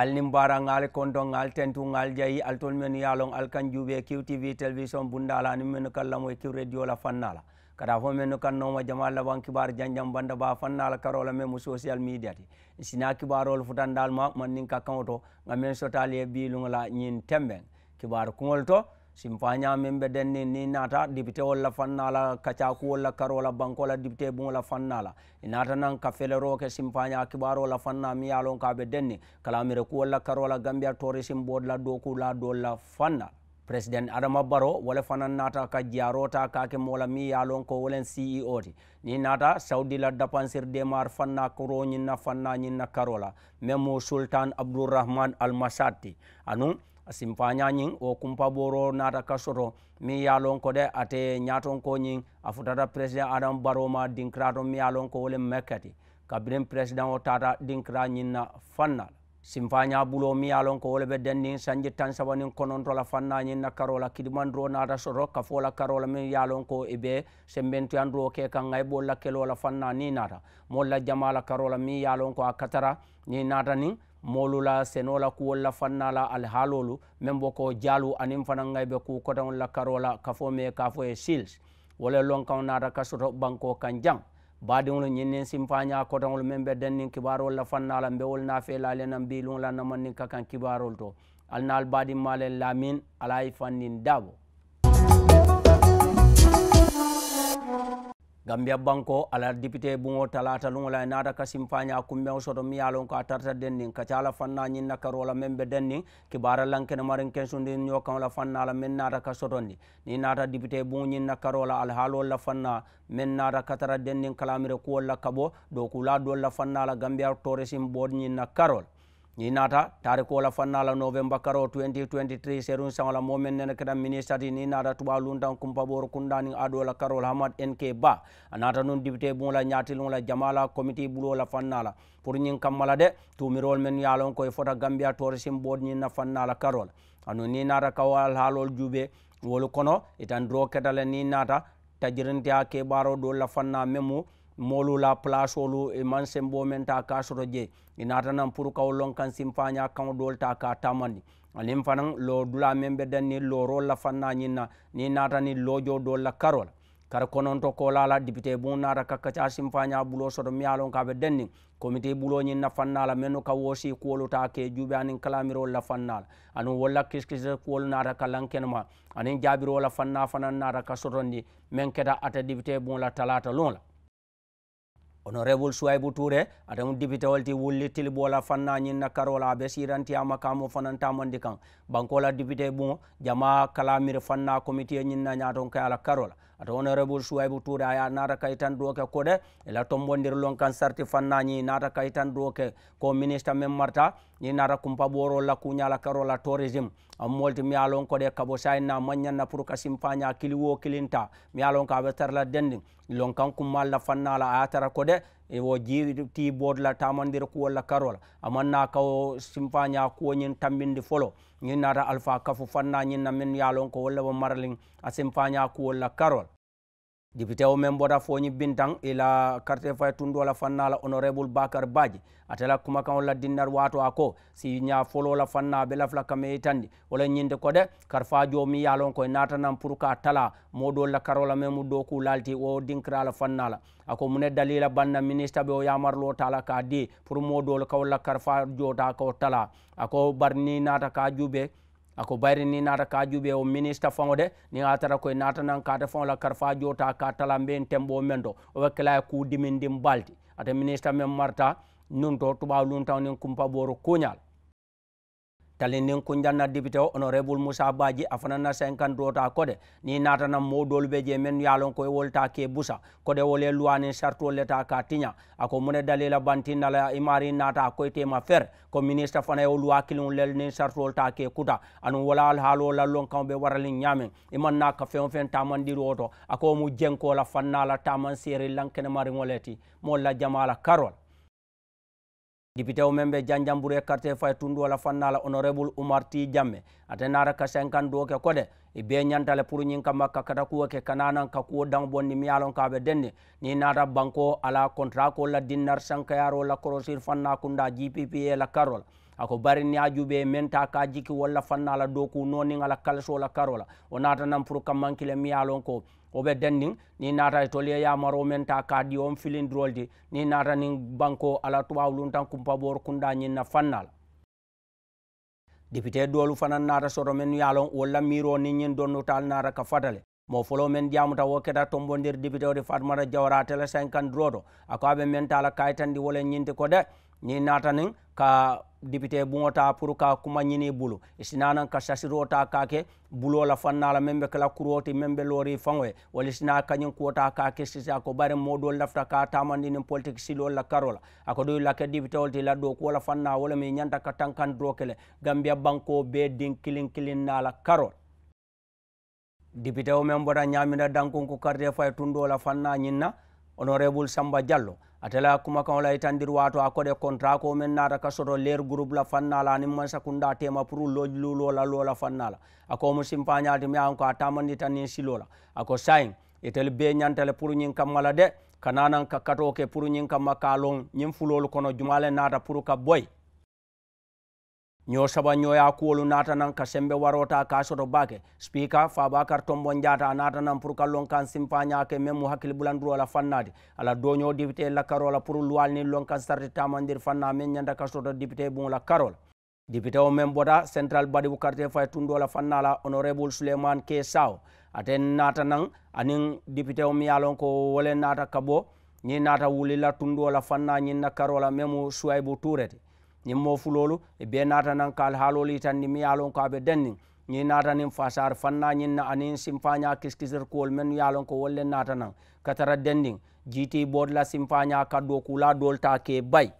al nimbara ngal kondo ngal tentu ngal jayi altol tol men yalon al kan kanjube qtv television bundala ni men kallamo e q radio la fannala kada fo men kannoma jamal laban kibar janjam banda ba fannala karola me mu social media ti sina kibarol futandal ma man nin ka kanto ngam men sotali e bilungla nyin temben kibar kumol to simfaña min ɓe denni ni naata député walla fannala kacaku walla karola banque walla député bugola fannala nata nan ka feleroke simfaña kibarola fanna mi yalon ka ɓe denni kalamire ku walla karola gambia tourisme board la dokula dolla fanna president adama baro wala fanan nata ka jarota kake mola mi yalon ko wolen ceo ti ni nata saudi la dapansir demar fanna koro nyinna fanna nyinna karola memo sultan abdurrahman al masati anu asimfa ñañiŋ wo kumpa boro nata ka soto mi ye lon ko de ate ñaton ko ñiŋ a futata president adam baro ma dinkirato mi ye lon ko wole le mekkati kabiriŋ president wo tata dinkira ñiŋ na fanna la simfaña bulo mi ye lon ko wo be dendiŋ sanji tan saba niŋ kononto fanna ñiŋ na karo la kidimandiro nata soto kafo la karo la miŋ lon ko i be sembentuyandiro ke kan ŋa i bolu la kelo fanna ni nata molla jamala karola mi karo lon ko a katara niŋ nata niŋ molula senola kuwolla fannala alhaalolu min bo ko dialu anin fanangay ɓe ku kotaolla karola kafo me kafo e sils wole lonkan nata kasoto banko kan jang badiŋolu ñinnin simpaña kotaŋolu min ɓe dennin kibarol la fannala mbewol nafelale nan mbilula namannin ka kan kibarol to alnal badin malen lamin alayi fannin dabo gambia banko ala député buŋo talata luŋo la naata kasim faña kummeŋo soto miŋ ye a loŋ ko a tarata denniŋ kaca la fanna ñiŋ na karoo la meŋ be denniŋ kibaara lankene mariŋ kensundi ño kaŋo la fanna la meŋ naata ka sotondi niŋ naata député buŋo ñiŋ na karoo la alhaaloolu la fanna meŋ naata ka tara denniŋ kalamire kuwolu la kabo dookuulaa doolu la fanna la gambia torisiŋ boodi ñiŋ na karoo la ni nata tarikola fannala novembre karo 2023 serum sangla momen nene kadam ministre ni nata tuba lundan kumpa boro kundani adola karol hamad nk ba anata non député bula nyatilula jamala committee bulola fannala pour nyin kamala de tumirol men yalon koy fota gambia torisim bod nyin na fannala karol anu ni nata kawal halol jube wol kono itan dro kedale ni nata tajirintia ke baro do la fanna memu moolu la placeolu e man sembo men ta ka soto je inata e nan pour kawo lon kan simfaña kaŋo dool ta ka tamandi anin fanan lo dula meŋ be danni loorol la fanna ñiŋ ni nata ni loojo dool la karo la kar kononto kola la député bon nata kakkaca simfaña bulo soto mi ye lon ka be denni comité bulo ñiŋ na fanna la mennu ka wosi kuwolu ta ke jube aniŋ kalamirol la fanna la aniŋ wolla kisikisita kuwolu nata ka lankenema aniŋ jaabiro la fanna fanaŋ nata ka sotondi men keta ata député bon la talata loŋ la honorable suwaibu ture atamu dipitewol ti wulli tilibola fanna ñin na karola a be sirantiyama kamo fanantamondi kan bankola dipite buŋo jama kalamiri fanna comité ñin na ñaton kay ala karola ata honorable shuaibu ture aya nata kayitan doke kode ela tombondir lon kan sarti fannañi nata kayitan doke ko ministre men marta ni nata kumpa ɓoro la kuñala karola tourisme molti mi alon kode kabo sayinna mañanna pour ka simpaña kili kilinta mi yalon ka ɓe tarla dendi lon kan kummalla fannala aya tara kode E wo jeewi ti boodla tamandira ku walla karola amanna ka simpaña kuwo ñin tambinde folo ñin nata alpha kafo fanna ñin namin yalon ko walla wo maralin a simpaña ku walla karol dipitewo men bota foñi bintan ila quartier fay tundo la fanna la honorable bakar badji atela kuma kan la dinnar wato ako si nya folo la fanna be la fla kame tandi wala nyinde ko de karfa jomi yalon ko nata nan pour ka tala modo la karola memu do ku lalti o dinkra la fanna la ako mune dalila banna ministre be o yamar lo tala ka di pour modo la kawla karfa jota ko tala ako barni nata ka jube ako bayri ni nata ka juɓe o ministre faŋo de ni a tara koye nan kata faŋo la karfa jota ka talambeyin tembo men do oɓe kela ye ku dimindin balti ata ministre men marta nun to tuɓa luntaw nin kumpa boro kuñal talindin kunjanna député o honorable moussa baji a fanana 50 dota kode ni natana modol be je men yalon ko wolta ke busa kode wole luwani sarto leta ka tinya ako mune dalila bantina la imari nata ko tema fer ko ministre fana yo luwa kilun lel ni sarto ta ke kuta anu wala al halo la lon kan be waralin nyamen iman na ka fen fen taman diro oto ako mu jenko la fanna la taman seri lankene mari ngoleti la jamala karol Kipiteo membe janjambure quartier fay tundu ala fannala honorable oumar ti Jamme atenara ka 50 do ke kode e be nyantale pour nyin kama ka kata kuwa ke kananan ka kuwa dang bonni miyalon yalon ka be denne ni nata banko ala contrat ko la dinar sankayaro la korosir fanna kunda GPP e la karol ako bari ñajuɓe menta ka jikki walla fannala dow ku noni ala kalesola karola o natanan pour kammankile miyalon ko oɓe dendin ni nata e to liya yamaro menta ka ɗi on filindirolde ni natani banko ala tubawlum tan kumpaɓor kunda ñinna fannala député dolu fana nata soto men yalon walla miro ni ñin donnotal nata ka fatale mo folo men jamuta wokketa tombodir député ode fatmata jawra tele 5 droɗo akoaɓe mentala kayitandi wole ñinde ko de ñi natanin ka député buŋota pour ka kuma ñini bulu isinanan ka sasirota kake bulo la fannala men be kala kuroti men be lori faŋo ye wala sina kañin kuota kake sisa ko bari modol lafta ka tamandinin politique silol la karola ako doyi lake députéol ti laddo ko la fanna wala mi ñanta ka tankandiro kele gambia banko be din kilin kilin nala karol député o men boda ñamina dankunko kardé faye tundo la fanna ñinna honorable samba diallo atela kumakaŋo la itandir waato a kode contrat ko men naata ka soto leer groupe la fannala la aniŋ mansakunda tema pour loj lulo la loo la fanna la a ko mu simfañaati mi an ko a tamandita niŋ silo la a ko sayiŋ itelu bee pour ñiŋ kamma la de ka ka katoo ke pour ñiŋ kamma ka loŋ ñiŋ kono jumale le pour ka boyi ñoo saba ñoya kuwolu nata nan ka sembe warota ka soto bake speaker fabakar tombon jata a nata nan pour ka lonkan simpaña ke même mu hakkil bulanduro la fannade ala doño député la karola pour luwal ni lonkan sarti tamandir fanna men ñanda ka soto député bon la karola député o men bota central badibu quartier fay tundo la fanna la honorable souleymane ke saw aten nata nan anin député o mi yalon ko wole nata kabo ñi nata wulila tundo la fanna ñin na karola memu suwaybu tourete ñimmo fulolu be natanan kal haloli tan ni mi yalon ko aɓe dannin ñi natanin fasar fanna na anin simpaña kiskisir kuwol men yalon ko wolle natanan katara denndin jiiti bodla simpaña kaddo kula dolta ke bay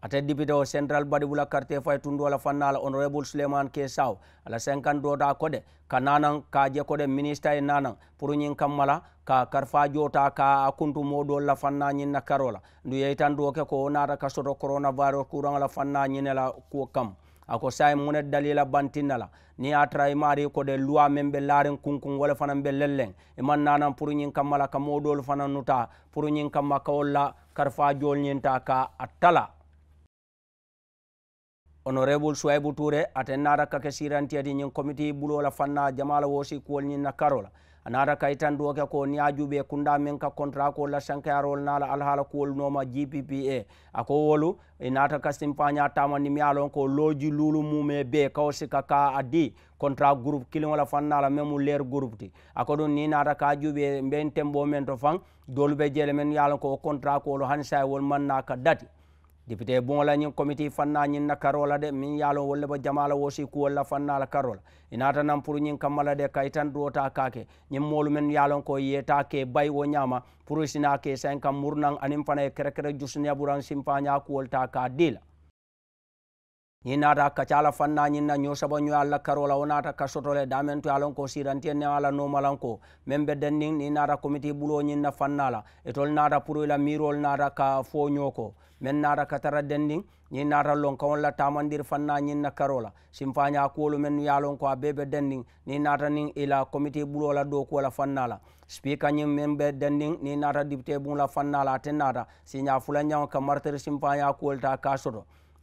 ate député o central badibula quartier fay tundola fannala honorable suleiman ke saw ala 50 dota kode ka nanan ka je kode ministre e nanan pour ñin kammala ka karfa jota ka akuntu moɗol la fanna ñin na karola ndu yeytan do ke ko nata ka soto coronavirus kuranga la fanna ñinela ko kam ako sai mune dalila bantinala ni atra imari e ko de loi men be laren kunkun wala fana be lellen e man nanan pour ñin kammala ka modol fana nuta pour ñin kamma ka karfa jol ñin ta ka atala honorable soibou touré aten narakkake sirantiyadi ñin comité ɓulola fanna jamala wosi kuwol ñin na karola anaraka i tan doke ko niajuɓe kunda min ka contrat ko lasankayarol nala alhaala kuwol noma gppa ako wolu nata kastin paña tamani miyalon ko looji luulu mume be kaw sika ka a di contrat groupe kilimola fannala même lair groupe ti ako ɗum ni nata ka juuɓe mbeen temɓo men to fan doluɓe jeele men yalon ko o contrat kolo hansay wol manna ka dati député bon la ñin comité fanna ñin na karola de min yalo wolle ba jamala wosi ku wala fanna la karola inata nan pour ñin kamala de kaytan do ta kake ñin molu men yalo ko yeta ke bay wo ñama pour sina ke 5 murnan anim fana kere kere jusne buran simpanya ku wol ta ka dila ñi naata kacala fanna ñin na ño sabo ño alla karola o naata kasotole damen to alon ko sirantien ne ala nomalan ko men be ni naata comité bulo ñin na fannala etol naata pour la mirol naata ka fo ño men naata katara dennin ñin naata lonkaŋol la tamandir fanna ñin na karo la simfaña kuwolu men ye ko a bee be dendiŋ ni naata niŋ i la comité bulo la dookuwo la fanna la spika ñiŋ meŋ be ni naata député buŋ la fanna la ate naata siña fula martir simfaña kuwol ta ka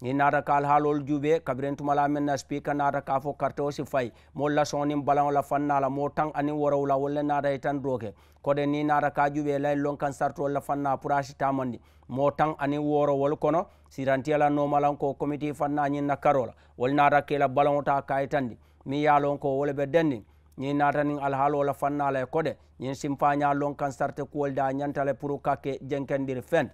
i nata ka alhaalol juuɓe kabiren tuma lamen na spika nata ka fo karte o si fay mo lasonin balaola fannala mo e tan anin worawla wolle nata he tan doke kode ni nata ka juuɓe lay lonkan sartuolla fanna pourasi tamandi mo tan anin worowol kono sirantiyala nomalan ko comité fanna ñin na karola wol nata kela balao ta kay e tandi mi yalon ko wole ɓe dendi ñin natanin alhaalola fannala e kode ñin simpaña lonkan sarte kuwol da ñantale pour kakke jenkendir fende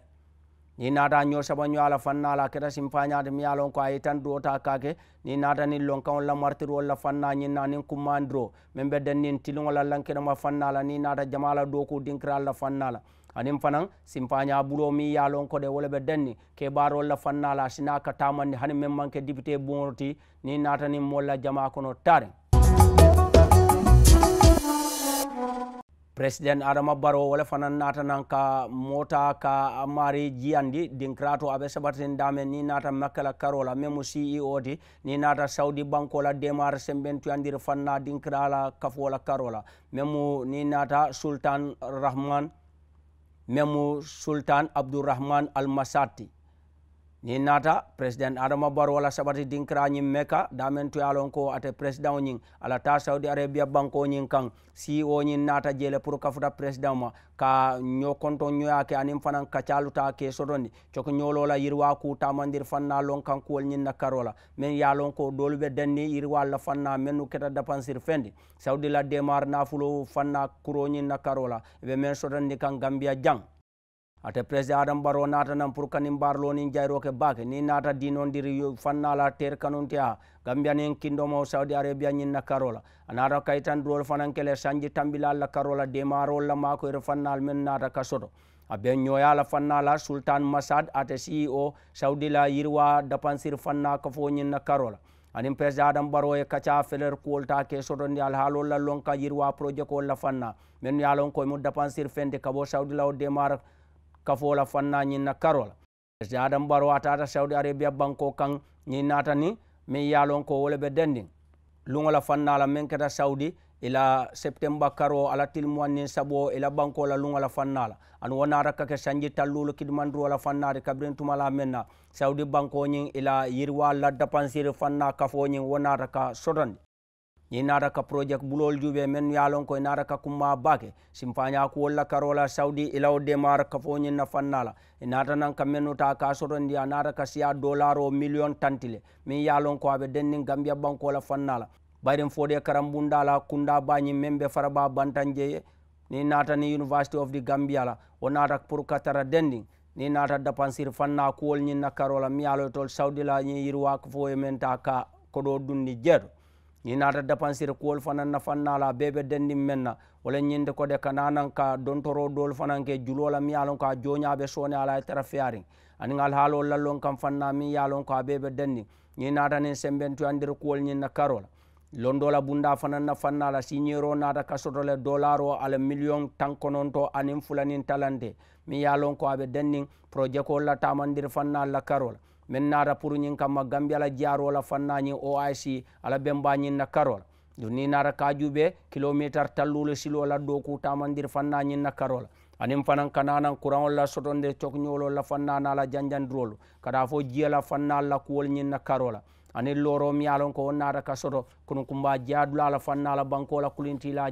ni nata ñosaba ñoala fanna la keta sim fañade miya lon ko ayi tan duwota kake ni nata nin lonka wolla martir wolla fanna ñinna nin kummandiro min bedden nin tilugola lankinoma fannala ni nata jamala do ko dinkiralla fannala anin fanan sim faña ɓuuro mi ya lon ko de wole ɓe denni ke ɓaro wolla fannala sina ka tamanni hani min manque député bonoti ni nata nin molla jama kono tareng president adama baro wala fanan nata nan ka mota ka mari jiyandi dinkirato abe sabatin dame ni nata makkala karola memu ceo di ni nata saudi banko la demar sembentu andiri fanna dinkirala kafola karola memu ni nata sultan rahman memu sultan abdurrahman almasati ñiŋ nata president adama baro wala sabati dinkira ñiŋ me damen to lon ko ate presidaŋo ñiŋ ala ta saudi arabia banko kan si siwo ñiŋ naata jele pour kafuta presidaŋo ma ka ño konto ñoya ke aniŋ fanaŋ kacalu ke sotondi coki ñolo la ku tamandir fanna lon kan kuwol ñin na karola men meŋ ye ko doolu be danni yiriwal la fanna mennu keta dapansiri fendi saudi la démar nafulo fanna kuro ñiŋ na karola ɓe men sotondi kan gambia jaŋ ate président adam baro nata nan pour kanin barlo nin jayro ke bake ni nata dinon diri fannala ter kanuntia gambia nin kindomo saudi arabia nyin na karola anara kaitan drol fanan kele sanji tambila la karola demaro la mako er fannal men nata kasoto abe ñoyala fannala sultan masad ate ceo saudi la yirwa dapansir fanna kafo nyin na karola anin président adam baro e kaca feler kuolta ke sotondi alhaalol la lonka yirwa projet ko la fanna men yalon koy mu dapansir fende kabo saudi la o demar kafola fanna ñinna karola si adam baro atata saudi arabia banko kan ñin nata ni min yalon ko wole ɓe dendin lugola fannala min keta saudi ila septembre karo ala tilmuwannin sabo ila banko la bankola lugola fannala an wonata kake sanji tallulo kidmandirola fannade kabrin tumala menna saudi bankoñin ila yirwa la dépensiri fanna kafoñin wonata ka sotande ñi naata ka project bulol juɓe men yalon ko naata ka kumma bake simfaña kuwolla karola saudi ilaw demar ka fo ñin na fannala nata naata nan ka mennuta ka sotondi a naata ka siya dollar o million tantile mi yalon ko aɓe dennin gambia bankola fannala bayden fode karambundala kunda bañi men ɓe faraba bantan jeeye ni nata ni university of the gambia la o naata pour katara dendin ni naata dapansir fanna kuwol ñin na karola mi yaloytol saudi la ñin yirwa ko fo e ka kodo dunni jeeto ñinata dépensir kuwol fanan na fannala bebe dendim men na wala ñinde ko de kananan ka dontoro dol fanan ke julola mi yalon ka joñaɓe sone ala e tara fiyari ani ngal haalol lallon kam fanna mi a ka bebe dendim ñinatanin sembentu andir kuwol ñinna karola londola bunda fanan na fannala siñero nata kasotole dollar o ala million tan kononto anin fulanin talante mi yalon ko aɓe dennin projet ko la tamandir fanna la karola men nata pour ñiŋ kamma gambi ala jaaro la fanna oic ala bemba ñiŋ na karo la dun ni naata kaajube kilométre tallulu silo la dooku tamandir fanna ñiŋ na karo anin fanan kananan kuraŋol la sotonde cokñolol la fanna la janjandirolu kada fo jiya la fanna la kuwol ñiŋ na karo ani loro miyalon ko wo nata ka soto kono kumba jaadula la fanna la banko la kulinti la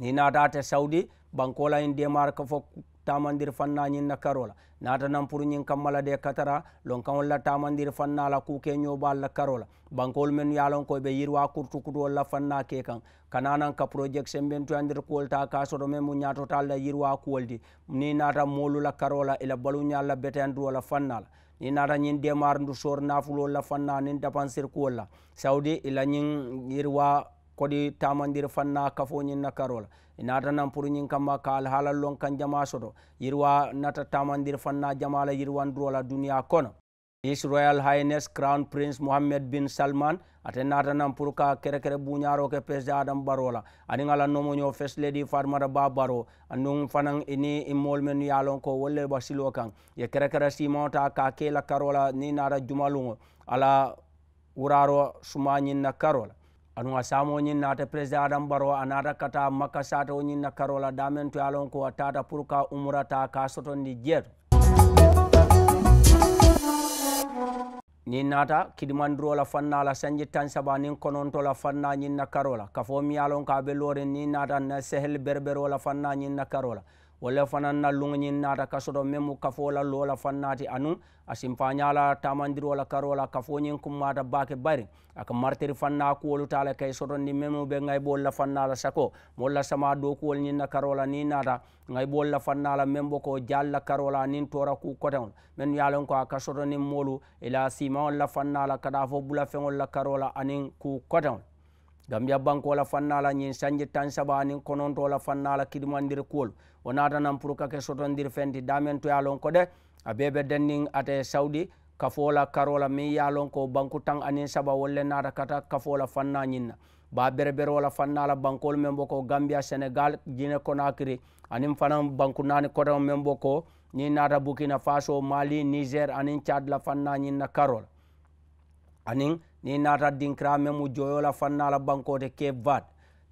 ni naata ate saudi banko la in demar ka fo tamandir fanna ñin na karola nata nan pour ñin kammala de katara lon la tamandir fanna la ku ñobal la karola bankol men yalon ko be yirwa kurtu la fanna ke kan kananan ka project semben to andir ta ka soto do men mu nyato la yirwa koldi ni nata molu la karola ila balu nyalla beten la fanna la ni nata ñin demar ndu sor nafulol la fanna nin dapansir kuwol la saudi ila ñin yirwa kodi tamandir fanna kafoñin ñin na karola nata nan pour ñin kamma ka alhaalal lon kan jama soto yirwa nata tamandir fanna jamala yirwandurola duniya kono his royal highness crown prince mohammed bin salman ate nata nan pour ka kerekere buñaro ke président adam barola la ala nomoño first lady farmata ba baro anun fanan ini immol men yalon ko wolle ba kan ye kerekere simota ka kela karola ni nata jumalungo ala wuraro sumañin na karola anuwa samo o ñin naata président adame baro a naata kata makka sata o ñinna karola damen to yalon ko a tata pour ka umrata ka sotondi jeeto nin naata kidimandirola fannala sañdji tan saba nin konontola fanna ñinna karola ka fo mi yalon ko a ɓe loren nin naata na sehel berberola fanna ñinna karola walla fana na luŋoñiŋ nata ka soto meŋ mu kafoo la loo la faŋ naati anuŋ a simfaña la la karoo la kafoñiŋ kummaata baake bari a ka martiri faŋ na kuwolu taa le ka i sotondi meŋ be ŋayiboolu la faŋ na la sako moolu la sama doo kuwolu ñiŋ na karoo la niŋ naata ŋayiboolu la ko jaal la karoo la aniŋ toora kuu koteŋo meŋ ye a loŋ moolu ila siimaŋolu la faŋ na la ka taa fo bulafeŋolu la karoo la aniŋ kuu gambiya banko la fanna la sanji tansaba saba aniŋ kononto la fanna la kidimandiri kuwolu wonatanan pour kake sotondir fenti damen to yalon ko de abeɓe dennin ate saudi kafola karola min yalon ko banku tan anin saba wolle nata kata kafola fanna ñinna ba berebere wala fannala bankol men bo ko gambia sénégal guine conakry anin fanan banku nani kota men bo ko ni nata burkina faso mali niger anin cad la fanna ñinna karola anin ni nata dinkra men mu joyola fannala bankote cape vat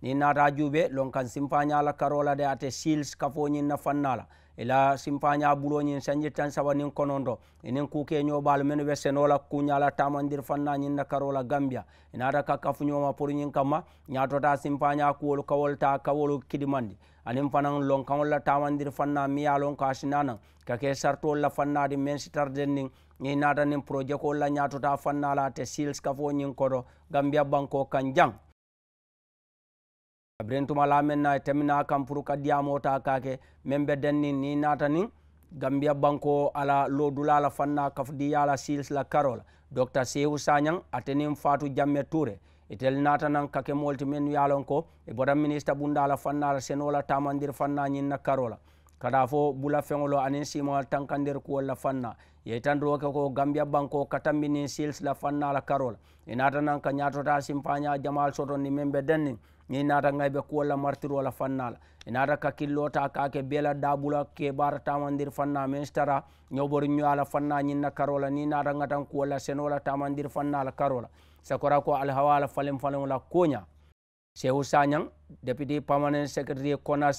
ni nata juuɓe lon kan simpañala karola de ate sils kafoñin na fannala ila e simpaña buloñin sañir tan saba nin konon do enin kuke ñoɓalo men wessenola kuñala tamandir fannañin na karola gambia inata e ka kafuñoma pour ñin kamma ñatota simpaña kuwol kawol ta kawol kidimandi anin fanan lon kawolla tamandir fanna miyalon ko asinanan kake sartol la fannadi men sitarden e nin ni nata nin projet kolla ñatota fannala ate sils kafoñin koɗo gambia banko kan jang abirin tumala men na temina kam furu kadiyamo ta kake men be denni ni nata ni gambia banko ala lodula la fanna kafdiya la sils la karola dr sehu sanyang atenin fatu jamme toure itel nata nan kake molti men yalon ko e bodan ministre bunda la fanna la senola tamandir fanna nyin na karola kada fo bula feŋolo aniŋ simaŋol tankandir kuwol la fanna ye tandiro ke ko gambia banko katambinin sils la fanna la karola i nata naŋ ka ñatota simpaña jamal soto ni meŋ be denniŋ ni nata ngai be la martiro la fannala inata ka killota kake bela dabula ke bara tamandir fanna menstara ñobori ñoala fanna ñinna karola ni nata ngatan kuwolla senola tamandir fannala karola sakora ko alhawala falen falen la koña sehu sañang député permanent secrétaire kona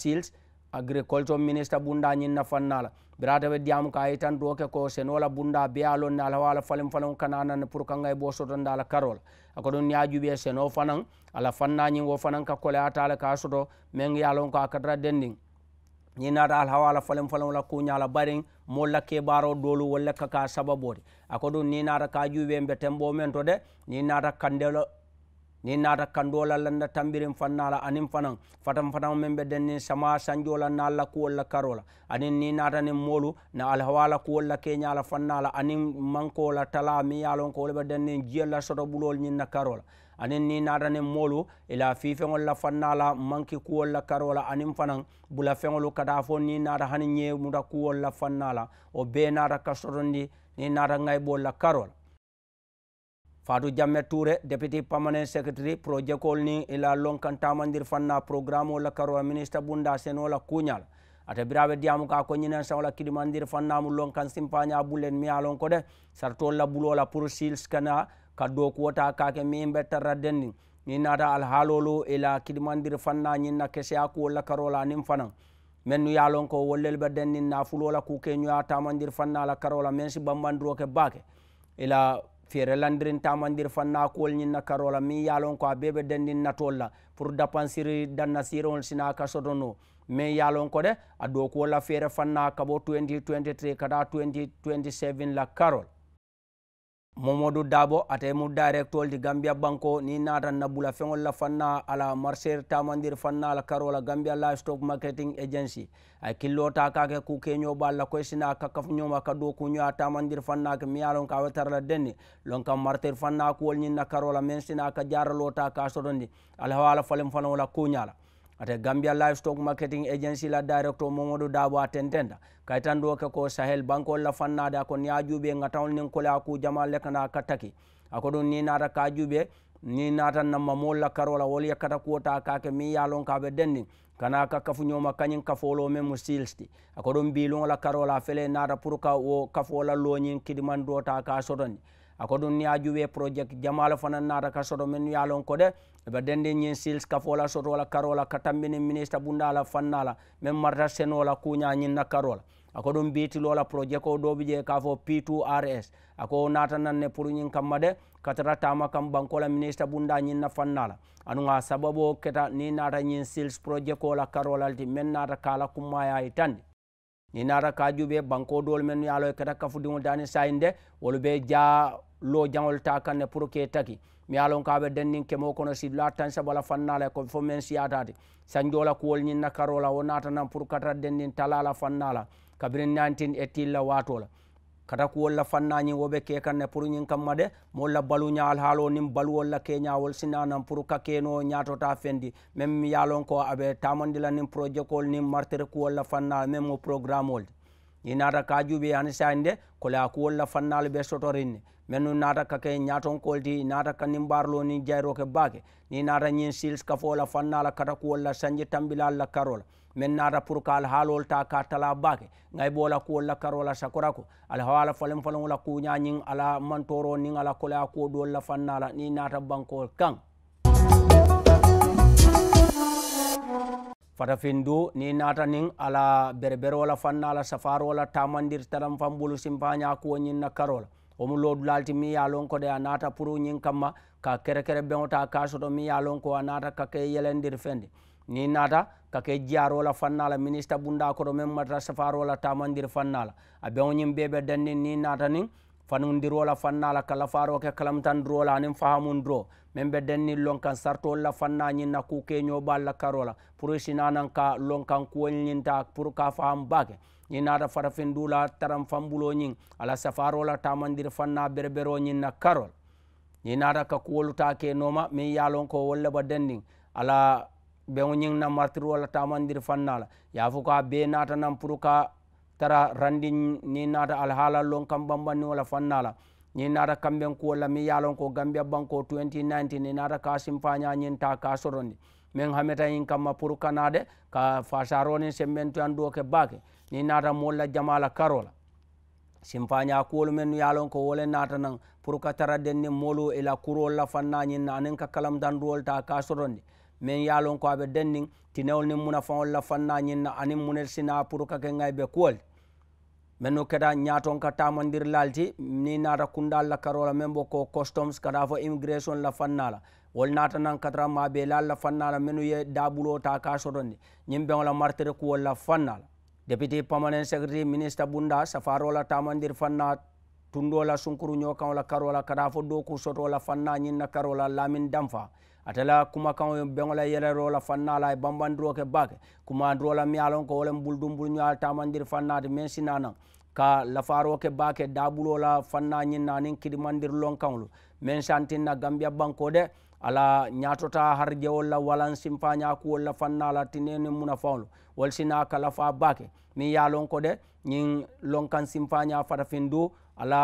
agriculture minister bunda ñinna fannala birata be diamu ka yitan do ke ko senola bunda be alo na ala wala falim falam kanana ne pour kangay bo soto ndala karol ako don yaaju jube seno fanan ala fanna ñin wo fanan ka kole atala ka soto ya yalon ko akadra dending ñi naata al hawala falen falen la kuñala barin molla kebaro dolu walla kaka sababori ako ɗum ni naata ka jube mbe tembo men to de ni naata kandelo ni nata kandolallanda tambirin fannala anin fanan fatan fatan menɓe denni sama sanjola na alla kuwolla karola anin ni natanin molu na alhawala kuwolla keñala fannala anin mankola tala mi yalon ko wolɓe denni jiyalla soto ɓulol ñinna karola anin ni natanin molu ila fifeŋolla fannala manki kuwolla karola anin fanan bula feŋolu kata fo ni nata hani ñemuta kuwolla fannala o be nata ka sotondi ni nata gaybolla karola fatu jamme touré député permanent secretary projet kol ni ila lonkantamandir fanna programme o la karola ministre bunda senola kuñal ata biraɓe diyamu ka ko ñinen sawla kidimandir fannamu lonkan simpaña bulen mi alon ko de sartol la bulola pour sils kana ka do kuwota kake min ɓe tarra denni ni nata alhaalolu ila e kidimandir fanna ñinna keseya kuwol la karola anin fanan men nu yalon ko wollel ɓe dennin nafulola ku keñoya tamandir fanna la karola men si bambandiro ke bake ila e feere landirin tamandir fanna kuwol ñin na karola min yalon ko a beɓe dendin natol la pour dapansiri danna sirol sina ka sotono min yalon ko de a dokuwo la feere fanna kabo 2023 kada 2027 la karol momodou dabo ate mu directol di gambia banko ni nata nabula feŋol la fanna ala marcher tamandir fanna ala karo la gambia livestock marketing agency ay killota kake ku keño bal la koy sina ka ñoma ka do ku ñoa tamandir fanna ke lon ka wetar la denni lon kam martir fanna kuwol wol ñin na karo la men sina ka jaralota ka sotondi ala wala falem fanawla kuñala ate gambia livestock marketing agency la directo momodo dabo atentenda kaytanndu oke ko sahel banque olla fannade ako niajuuɓe gatawol nin kole aku jama lekana kattaki ako ɗum ni nata kajuuɓe ni natan namma molla karola wol yakkata kuwota kake mi yalon kaɓe dendin kana ka kafuñoma kañin kafolo men mo silsti ako ɗum bilola karola fele nata pour ka o kafola loñin kidiman dota ka sotoni ako ɗum ni a juwe project jamala fana nata ka soto min ya lon ko de ɓe dende ñin sils kafola sotola karola ka tambini ministre bundala fannala min marta senola kuña ñinna karola ako ɗum beetilola projet ko ɗoɓe je ka fo p2rs ako natananne pour ñin kamma de katata tama kam bankola ministre bunda ñinna fannala anuga sababoo keta ni nata ñin sils projet kola karolalti min nata kala kummaya e tandi ni nata ka jube banko dol men yaalo keta kafudiŋo dani sayinde wolu ɓe ja lo jaŋol ta kaŋ ne pour ke taki mi ye lon ka be dennin kemo kono sidula tan sabala fanna la ko fo men siyatati sanjo la kuwol ñin na karo la wo naata nan pour kata dennin tala la fanna la kabirin 1980 la waato la kata kuwol la fanna ñin wo be ke kaŋ ne pour ñin kamma de mol la balu ñaal haalo nin baluwol la ke ñawol sina nan pour ka keno ñatota fendi même mi ye lon ko abe tamandi la nin projet kol nin martere kuwol la fanna la même mo programme ol ni naata ka juubi hani sayinde kola kuwol la fannalu be sotorinne mennu nata kake ke ñaatonkol ti naata ka nin baarlo nin ke baake ni nata ñin sils kafo la fanna la katakuwol la sanji tambilal la karo men nata pour ka al ta ka tala baake ngay bola kuwol la karola sakora ko al hawa ala falen falen la kuña ñin ala mantoro nin ala kolaya kuwo ɗol la fanna la ni naata bankol kan fatafindu ni nata nin ala berberola fanna la safarola tamandir taran fan bulu simpaña kuwo na karola omu loodu laalti mi ye a ko de a nata puru ñiŋ kamma ka kerekere beŋo ta ka soto mi ye a ko a nata ka ke yelendiri fendi ni nata ka ke jiyaaro la fanna la minista bunda koto meŋ mata safaaro la taamandiri fanna la a beŋo ñiŋ bee be danniŋ niŋ naata niŋ fanundiro la fanna la ka lafaro ke kalamutandiro la aniŋ fahamundiro meŋ be denniŋ lonkaŋ sartolu la fanna ñiŋ na kuu keñoo baalu la karo la pour sina ka lonkaŋ kuwol ñiŋ pour ka faham bake i naata fara fen ndula taram fambuloñing ala safarola tamandir fanna berberoñing na karol i naata ka kuwolutake noma min yalon ko wolleba dendin ala beoñing na martir wala tamandir fannala yafo ka be naata nan pour ka tara randi ni naata alhaalal lon kam bambanni wala fannala ni naata kamben kuwolla min yalon ko gambia banko 2019 ni naata ka simpañañin ta ka sorondi min hameta yin kamma pour kanade ka fasaronin semmentuyan do ke baake ni nata molla jamala karola la karo la simfaña men ye ko wole nata naŋ pour ka tara den ni moolu la kurolu la fanna ñiŋ na aniŋ ka kalamdanduwolu ta ka sotondi men ye ko a be den niŋ tinewolu niŋ la fanna ñiŋ na munel sina pour ka ke ŋa be kuwolu men nu keta ñaton ka tamandir lalti ni naata kundal la karo men ko customs kata fo immigration la fanna la wol naata naŋ katara ma be la fanna la menu ye dabulo ta ka sotondi ñiŋ beŋo la martire la fanna la député permanent secrétaire ministre bounda safarola tamandir fanna tundola sunkuru ñokanola karola kata fo doku sotola fanna ñinna karola lamin danfa atala kumakao beola yererola fannala e bambandiroke bake kumandirola miyalon ko wolen buldumbul ñoal tamandir fannade men sinana ka lafaroke bake dabulola fanna ñinna nin kidimandir lon kanlu men santinna gambia banko de ala ñatota har jewol la walan simfaña kuwol la fanna la tineni munafaŋolu wol sina kala fa bake min ya lon ko de ñin lonkan simfaña fata fin du ala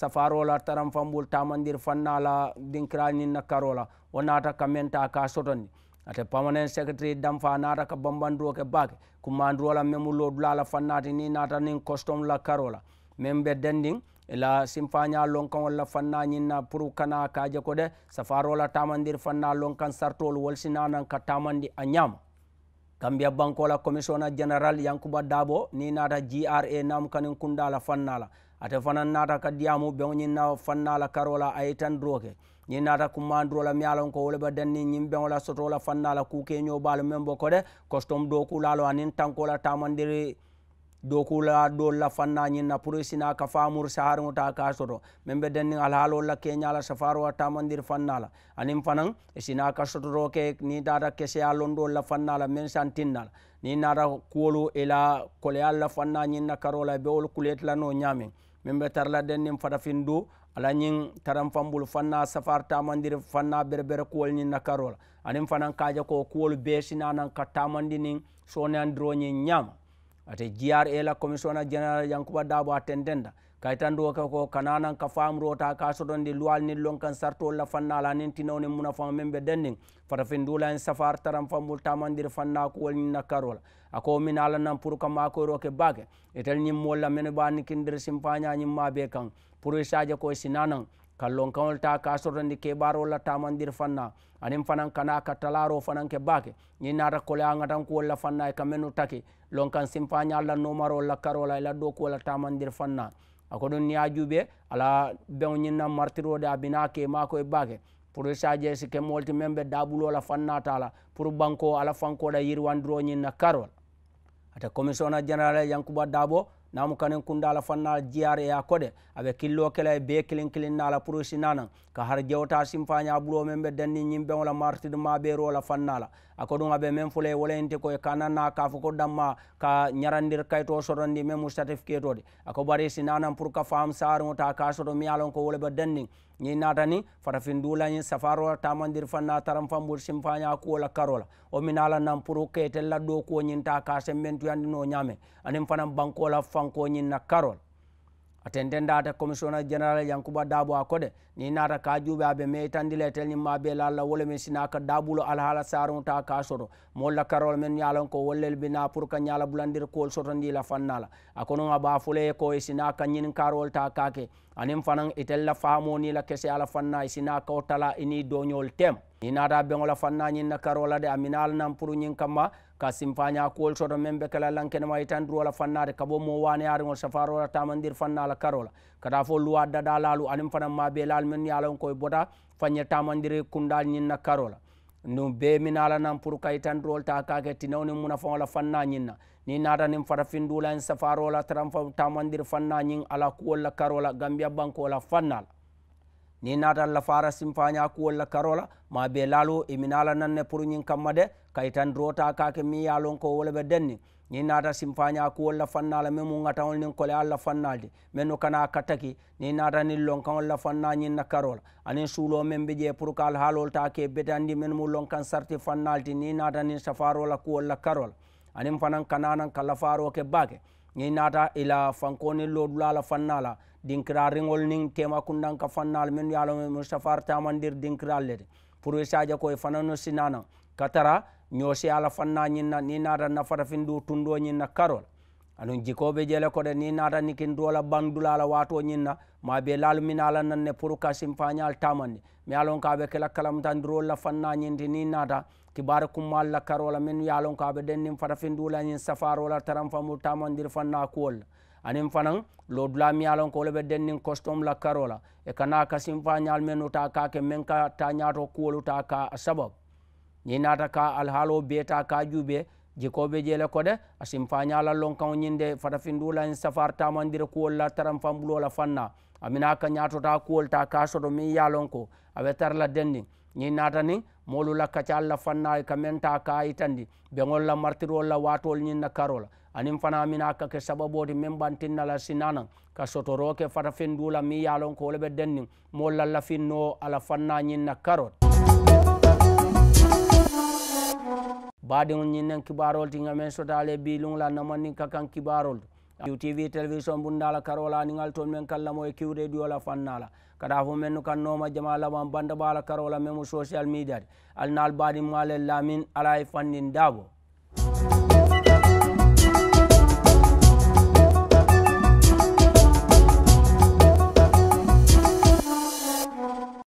safarola la taranfambul tamandir fanna la dinkira ñiŋ na karo wo nata ka menta ka sotondi ate permanent secretary danfa nata ka bambanduro ke bake kumandiro la memu lo la fannati ni nata nin costom la karo la meŋ be dendin ila simfanya lonkan walla fanna ñinna pour kana kaje ko de safarola tamandir fanna lonkan sartol walsinanan ka tamandi a ñama gambia bankola commissiona général yankuba dabo ni nata gra nam kanin kundala fannala ate fanan nata ka diyamu beŋo ñiŋ na fannala karola a ye tan duro ke nata kummanduro la miŋ ye loŋ ko wo le be danniŋ ñiŋ beŋo fannala kukeño baalu meŋ bo ko de costome do kulalo aniŋ tanko tamandiri dow kulaɗo lafanna ñinna prisina ka famour saharota kasoto min ɓe denni alhaalo la keñala safaro wattamandir fannala anin fanan sina ka sototo ke ni data keseya londo lafannala min santinnala ni nata kuwolu ila koleya lafanna ñinna karola be ol kuletilano ñamin min ɓe tarla dennin fatafin du ala ñin taran fambul fanna safar tamandir fanna berbere kuwol ñinna karola anin fanan kaja ko kuwol be sinanan ka tamandi nin sonandiro ñin ñama ate jra la commissiona général yankuba dabo attendenda kayitando ka ko kananan ka famro ta ka soɗonde luwal nin lonkan sartol la fannala nin tinawni munafama men ɓe ɗennin fata fin dula en safar taran fammol tamandir fannakuwol ñinna karola ako min ala nan pour que makoyroke baake etel ñimmolla men ɓani kindir simpañañimma be kan pour sadia koye sinanan kallon kawol ta ka sotondi keɓarol la tamandir fanna anin fanan kana ka talaro fanan ke baake ñinnata kole a gatan kuwol la fanna e kamenu take lonkan kan simfaña alla nomaro la karola ila doku wala tamandir fanna akoɗon ni ajuɓe ala ɓew ñinna martirode a ke mako e bake pour saje si ke molti men ɓe daɓulola fannatala pour banko ala fankoɗa yirwandiro ñinna karol ata commissionnaire général yankuba dabo namu kanin kunda la fanna jiyare ya kode abe killo kala be kilin kilin na la purusi nana ka har jewta simfanya bulo membe denni nyimbe wala martid ma be ro la fanna la akodun abe men fule wala inte ko e kanana ka fu ko damma ka nyarandir kayto sorondi men mustatif ketode akobare sinana pour ka fam sar mota ka sodo mi ko wala be denni ñi natani farafin dula ñi safaro tamandir fanna taram fambur simfaña kuola karola o minala nan pour ketel la do ko ñin ta ka semmentu yandi no ñame anin fanan bankola fanko ñin na la aten dendade commissionnaire général yankuba dabo a kode ni nata ka juuɓe aɓe mei tandile tel ñimma be lallah wole min sinaka dabulo alhaala sarum ta ka soto molla karol men ñalon ko wollel bina pour que ñala bulandir kowol sotondila fannala a kono a ɓa fuleye ko e sinaka ñin karowol ta kake anin fanan itella e famonila kese ala fanna e sinaka o tala ini e doñol tem ni nata beŋola fanna ñinna karola de aminalanan pour ñin kamma kasim faña kuwol soto men be kala lankene ma yitan durola fannade kabo mo wane yariŋol safarola tamandir fannala karola kata fo luwa dada lalu anim fana ma be lal men yalon koye bota fañe tamandiri kundal ñinna karola ndu be minala nan pour ka yitan durol ta kake tinawni munafaŋola fanna ñinna ni nata nin farafindula en safarola taran tamandir fanna ñin ala kuwol la karola gambia la fannala ni naata allah fara simfaña kuwolla karola ma be laalo emi naala nanne pour ñin kamma de kay tan drota kake mi yalon ko wole ɓe denni ni naata simfaña kuwolla fannala mais mu gatanol nin kole allah fannalde mais no kana kattaki ni naata nin lonkanolla fanna ñinna karola anin suulo men ɓe ƴe pour kaal haalol take betandi men mu lonkan sarti fannalde ni naata nin safarola kuwolla karola anin fanan kananan kallafaroke baake ni naata ila fankonin lodulala fannala dinkira riŋol niŋ tema kundaŋ ka fannaalu minnu ye a loŋ mustafar tamandiri dinkiraalu le pour ye sadia ko ye fanaŋ no sinanaŋ ala fanna nyina ni niŋ naata nafata findu tundo ñiŋ na karo la aduŋ jikoo be jele ko de niŋ naata nikin doola bandula la wato nyina na maa be laalu min ala ne pour ka sinfañaalu tamandi mais ye loŋ ka a be kela kalamutandiroolu la fanna ñiŋ ni nada naata kibaari kummaalu la karo la minnu ka be denim fata findu la nyin safaro la taram famu tamandir fanna kol la anin fanan lodula miyalon ko le be dennin custom la karola e kana ka simfa nyal men ta ka ke men ka ta nyato kuwolu ta ka sabab ni nata ka alhaalo bee ta ka jube jikoɓe jeele kode a simfañala lonkan de fata findula en safar tamandira kuwol la taran fambulola fanna amina ka ñatota kuwol ta ka soto min yalon ko aɓe tarla denndi ñin natani molu la kacal la fanna e ka men ta ka yitandi ɓeŋol la martirol la watol ñin na karola anin fana mina ka ke sababoti min bantinnala sinana ka sotoroke fata dula mi yalon ko be dennin mo lallafinno ala fanna na karot baɗiŋol ñinnen kibarol ti ŋamen sotale bilungla namannin ka kan kibarol utv télévision bundala karola aniŋal ton men kallamo e kiw radio la fannala kada fo men nu kannoma jama laban banda bala karola memu social media al nal baɗi male lamin ala e fannin dabo